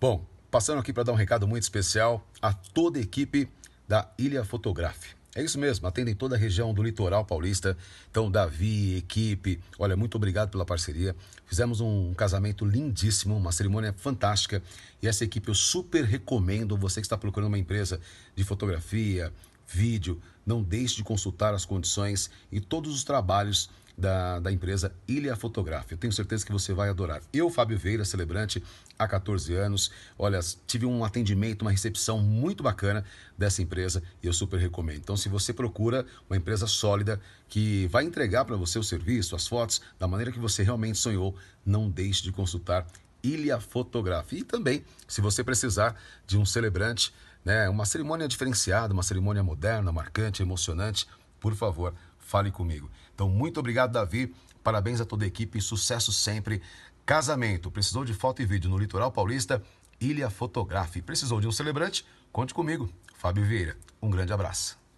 Bom, passando aqui para dar um recado muito especial a toda a equipe da Ilha Fotografe. É isso mesmo, atendem toda a região do litoral paulista. Então, Davi, equipe, olha, muito obrigado pela parceria. Fizemos um casamento lindíssimo, uma cerimônia fantástica. E essa equipe eu super recomendo. Você que está procurando uma empresa de fotografia, vídeo, não deixe de consultar as condições e todos os trabalhos da, da empresa Ilha Fotográfica. tenho certeza que você vai adorar. Eu, Fábio Veira, celebrante há 14 anos, olha, tive um atendimento, uma recepção muito bacana dessa empresa e eu super recomendo. Então, se você procura uma empresa sólida que vai entregar para você o serviço, as fotos, da maneira que você realmente sonhou, não deixe de consultar Ilha Fotografia. E também, se você precisar de um celebrante, né, uma cerimônia diferenciada, uma cerimônia moderna, marcante, emocionante, por favor, fale comigo. Então, muito obrigado, Davi. Parabéns a toda a equipe, sucesso sempre. Casamento, precisou de foto e vídeo no Litoral Paulista, Ilha Fotografe. Precisou de um celebrante? Conte comigo, Fábio Vieira. Um grande abraço.